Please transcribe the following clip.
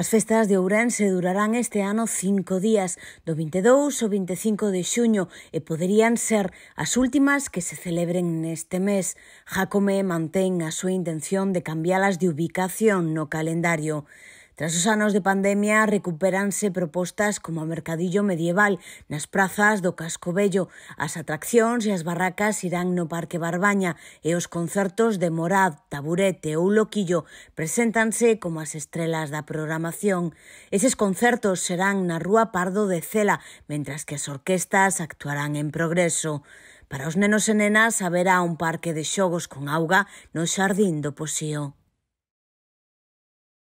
As festas de Ourense durarán este ano cinco días, do 22 ao 25 de xuño, e poderían ser as últimas que se celebren neste mes. Jacome mantén a súa intención de cambialas de ubicación no calendario. Tras os anos de pandemia recuperanse propostas como o mercadillo medieval nas prazas do Casco Vello, as atraccións e as barracas irán no Parque Barbaña e os concertos de Morad, Taburete ou Loquillo preséntanse como as estrelas da programación. Eses concertos serán na Rúa Pardo de Cela, mentras que as orquestas actuarán en progreso. Para os nenos e nenas haberá un parque de xogos con auga no Xardín do Posío.